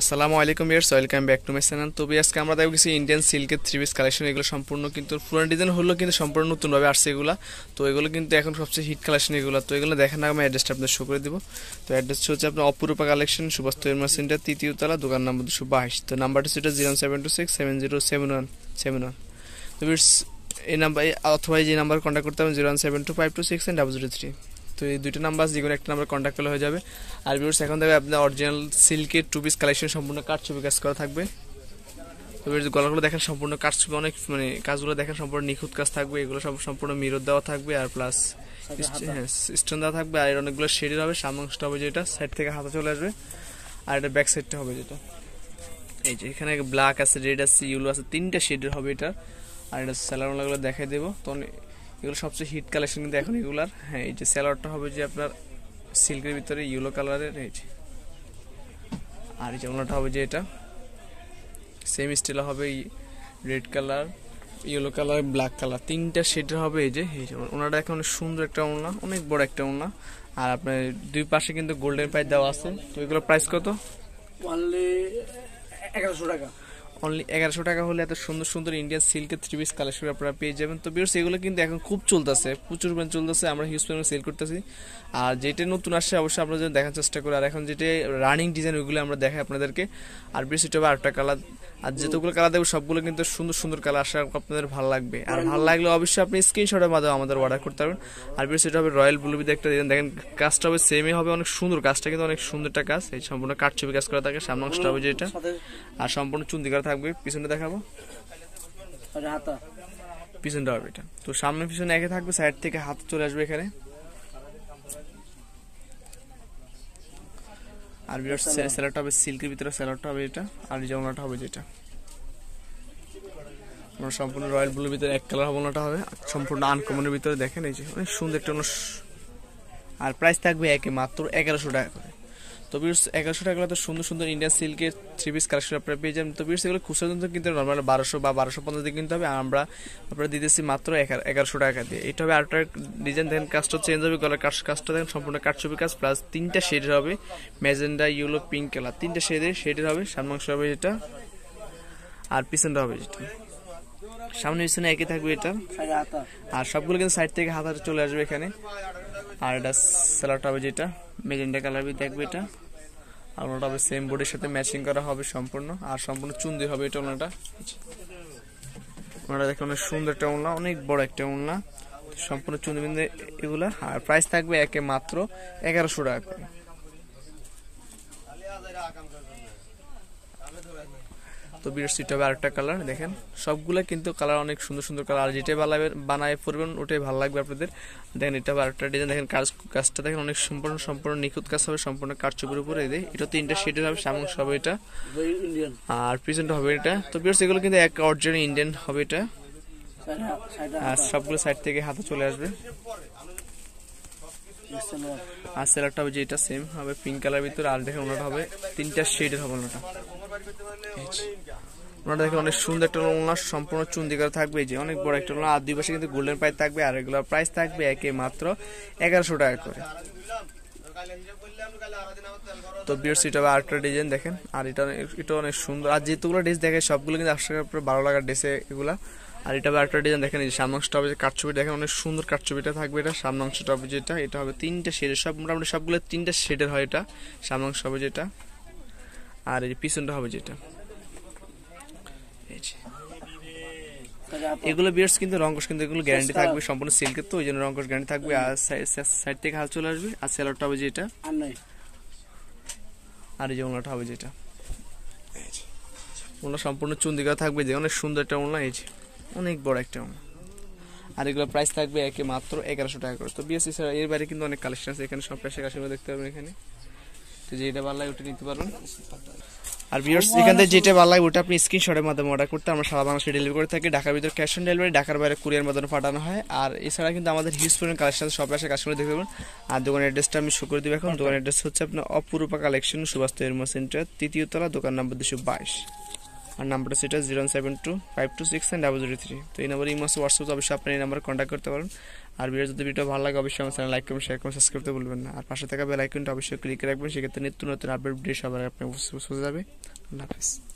আসসালামু আলাইকুম ইয়ার্স welcome back to my channel তবে আজকে আমরা দেখব কিছু ইন্ডিয়ান সিল্কের থ্রি পিস কালেকশন এগুলো সম্পূর্ণ কিন্তু পুরান ডিজাইন হলো কিন্তু সম্পূর্ণ নতুনভাবে আসছে এগুলো তো এগুলো কিন্তু এখন সবচেয়ে হিট কালেকশন এগুলো তো এগুলো দেখেন আমি অ্যাড্রেসটা আপনাদের শো করে দেবো তো অ্যাড্রেস হচ্ছে আপনার অপরূপা কালেকশন সুবাস্ত ইমার সেন্টার তলা দোকান নম্বর দুশো বাইশ তো নাম্বারটা হচ্ছে zero seven two six seven zero seven one seven one তো এই নাম্বার অথবা এই যে নাম্বার কন্ট্যাক্ট করতে হবে zero one seven two five two six double zero three তো এই দুইটা নাম্বার যে কোনো একটা নাম্বার কন্ট্যাক্ট করলে হয়ে যাবে আর ভিউর্স এখন থাকবে আপনার অরিজিনাল সিল্কের টু পিস কালেকশন সম্পূর্ণ কাঠ ছবি কাজ করা থাকবে তবে গলাগুলো দেখেন সম্পূর্ণ কাজ অনেক মানে কাজগুলো দেখেন সম্পূর্ণ নিখুঁত কাজ থাকবে এগুলো সব সম্পূর্ণ মিরর দেওয়া থাকবে আর প্লাস হ্যাঁ স্টোন দেওয়া থাকবে আর অনেকগুলো শেডের হবে সামনে হবে যেটা সাইড থেকে হাতে চলে আসবে আর এটা ব্যাক সাইডটা হবে যেটা এই যে এখানে ব্ল্যাক আছে রেড আছে ইউলো আছে তিনটা শেডের হবে এটা আর এটা মালাগুলো দেখাই দেবো তো এগুলো সবচেয়ে হিট কালেকশন কিন্তু এখন এগুলার হ্যাঁ এই যে স্যালোয়ারটা হবে যে আপনার সিল্কের ভিতরে ইয়েলো কালারের এই যে আর এই যে ওনাটা হবে যে এটা সেম স্টিল হবে red colour yellow colour black colour তিনটা শেডের হবে এই যে এই যে ওনাটা এখন সুন্দর একটা ওনা অনেক বড় একটা ওনা আর আপনার দুই পাশে কিন্তু গোল্ডেন পাইপ দেওয়া আছে তো এগুলোর প্রাইস কত ওয়ানলি এগারোশো টাকা অনলি এগারোশো টাকা হলে এত সুন্দর সুন্দর ইন্ডিয়ান সিল্কের থ্রি পিস কালেকশন আপনারা পেয়ে যাবেন তো বিয়ার্স এগুলো কিন্তু এখন খুব চলতেছে প্রচুর পরিমাণ চলতেছে আমরা হিউজ পরিমাণে সেল করতেছি আর যেটা নতুন আসছে অবশ্যই আপনারা যেন দেখার চেষ্টা করি আর এখন যেটা রানিং ডিজাইন ওইগুলো আমরা দেখাই আপনাদেরকে আর বিয়ার্স এটা হবে আটটা কালার আর যেতগুলো কালার দেখবো সবগুলো কিন্তু সুন্দর সুন্দর কালার আসা আপনাদের ভালো লাগবে আর ভালো লাগলে অবশ্যই আপনি স্ক্রিনশটের মাধ্যমে আমাদের অর্ডার করতে পারবেন আর বিয়ার্স এটা হবে রয়্যাল ব্লুবিতে একটা ডিজাইন দেখেন কাজটা হবে সেমই হবে অনেক সুন্দর কাজটা কিন্তু অনেক সুন্দর একটা কাজ এই সম্পূর্ণ কাঠছবি কাজ করা থাকে সামনে অংশটা হবে যেটা আর সম্পূর্ণ চুন্দি করা থাকে থাকবে পিছনটা দেখাবো পিছনটা হবে এটা তো সামনে পিছনে একে থাকবে সাইড থেকে হাত চলে আসবে এখানে আর বিরাট স্যালাডটা হবে সিল্কের ভিতরে স্যালাডটা হবে এটা আর জমলাটা হবে যেটা আমার সম্পূর্ণ রয়্যাল ব্লুর ভিতরে এক কালার হবনাটা হবে সম্পূর্ণ আনকমনের ভিতরে দেখেন এই যে অনেক সুন্দর একটা আর প্রাইস থাকবে একে মাত্র এগারোশো টাকা তো বিউস এগারোশো টাকা তো সুন্দর সুন্দর ইন্ডিয়ান সিল্কের থ্রি পিস কালেকশন আপনারা পেয়ে যাবেন তো বিউস এগুলো খুচরা কিন্তু কিনতে নর্মাল বারোশো বা বারোশো পঞ্চাশ দিয়ে কিনতে হবে আর আমরা আপনারা দিতেছি মাত্র এগারোশো টাকা দিয়ে এটা হবে আরেকটা ডিজাইন দেখেন কাজটা চেঞ্জ হবে গলার কাজ কাজটা দেখেন সম্পূর্ণ কাঠছবি কাজ প্লাস তিনটা শেডের হবে ম্যাজেন্ডা ইউলো পিঙ্ক কালার তিনটা শেডের শেডের হবে সামনাংশ হবে যেটা আর পিছনটা হবে যেটা সামনে পিছনে একই থাকবে এটা আর সবগুলো কিন্তু সাইড থেকে হাতাটা চলে আসবে এখানে আর এটা স্যালাড হবে যেটা মেজেন্ডা কালার দেখবে এটা আর ওনাটা হবে সেম বোর্ডের সাথে ম্যাচিং করা হবে সম্পূর্ণ আর সম্পূর্ণ চুন হবে এটা ওনাটা ওনাটা দেখে অনেক সুন্দর একটা ওনলা অনেক বড় একটা ওনলা সম্পূর্ণ চুন বিন্দু এগুলা আর প্রাইস থাকবে একে মাত্র এগারোশো টাকা তো বিয়ের সিট হবে আরেকটা কালার দেখেন সবগুলো কিন্তু কালার অনেক সুন্দর সুন্দর কালার আর যেটাই বানাবে বানায় পড়বেন ওটাই ভালো লাগবে আপনাদের দেখেন এটা হবে আরেকটা ডিজাইন দেখেন কাজ কাজটা দেখেন অনেক সম্পূর্ণ সম্পূর্ণ নিখুঁত কাজ হবে সম্পূর্ণ চুপের উপরে এই এটা তিনটা সিটের হবে সামনে হবে এটা আর পিছনটা হবে এটা তো বিয়ার্স এগুলো কিন্তু এক অরিজিনাল ইন্ডিয়ান হবে এটা আর সবগুলো সাইড থেকে হাতে চলে আসবে আর সেলারটা হবে যেটা সেম হবে পিঙ্ক কালার ভিতরে আর দেখেন ওনাটা হবে তিনটা শেডের হবে ওনাটা ওনাটা দেখে অনেক সুন্দর একটা লোনা সম্পূর্ণ চুন্দিকার থাকবে যে অনেক বড় একটা লোনা আর দুই পাশে কিন্তু গোল্ডেন প্রাইস থাকবে আর এগুলোর প্রাইস থাকবে একে মাত্র এগারোশো টাকা করে তো বিয়ার সিট হবে আরেকটা ডিজাইন দেখেন আর এটা এটা অনেক সুন্দর আর যেহেতুগুলো ড্রেস দেখে সবগুলো কিন্তু একশো পুরো ভালো লাগার ড্রেসে এগুলা আর এটা হবে আরেকটা ডিজাইন দেখেন এই সামনে অংশটা হবে যে কাঠছবি দেখেন অনেক সুন্দর কাঠছবিটা থাকবে এটা সামনে অংশটা হবে যেটা এটা হবে তিনটা শেডের সব মোটামুটি সবগুলো তিনটা শেডের হয় এটা সামনে অংশ হবে যেটা আর এই পিছনটা হবে যেটা এগুলো বিয়ার্স কিন্তু রঙ্কশ কিন্তু এগুলো গ্যারান্টি থাকবে সম্পূর্ণ সিল্কের তো ওই জন্য রঙ্কশ গ্যারান্টি থাকবে আর সাইড থেকে হাল চলে আসবে আর স্যালাডটা হবে যেটা আর এই যে ওনাটা হবে যেটা ওনা সম্পূর্ণ চুন্দিকা থাকবে যে অনেক সুন্দর একটা ওনা এই যে অনেক বড় একটা ওনা আর এগুলো প্রাইস থাকবে একে মাত্র এগারোশো টাকা করে তো বিএসসি স্যার এর বাইরে কিন্তু অনেক কালেকশন আছে এখানে সব পেশে কাশি দেখতে পাবেন এখানে তো যেটা ভালো ওটা নিতে পারবেন আর ভিউয়ার্স এখান যেটা ভালো লাগে ওটা আপনি স্ক্রিনশটের মাধ্যমে অর্ডার করতে আমরা সারা বাংলাদেশে ডেলিভারি করে থাকি ঢাকার ভিতরে ক্যাশ অন ডেলিভারি ঢাকার বাইরে কুরিয়ার মাধ্যমে পাঠানো হয় আর এছাড়া কিন্তু আমাদের হিউজ পরিমাণ কালেকশন সব আসে কাস্টমার করে দেখতে আর দোকানের অ্যাড্রেসটা আমি শো করে দেবো এখন দোকানের অ্যাড্রেস হচ্ছে আপনার অপরূপা কালেকশন সুভাষ তৈরমা সেন্টার তৃতীয় তলা দোকান নম্বর দুশো বাইশ আর নাম্বারটা সেটা zero seven two five two six nine double zero three তো এই নম্বরে ইমাস হোয়াটসঅ্যাপ অবশ্যই আপনার এই নাম্বারে কন্ট্যাক্ট করতে পারেন আর ভিডিও যদি ভিডিও ভালো লাগে অবশ্যই আমার চ্যানেল লাইক করবেন শেয়ার করুন সাবস্ক্রাইব করতে ভুলবেন না আর পাশে থাকা বেল আইকনটা অবশ্যই ক্লিক রাখবেন সেক্ষেত্রে নিত্য নতুন আপডেট ভিডিও সবার আপনি বুঝতে যাবে আল্লাহ হাফিজ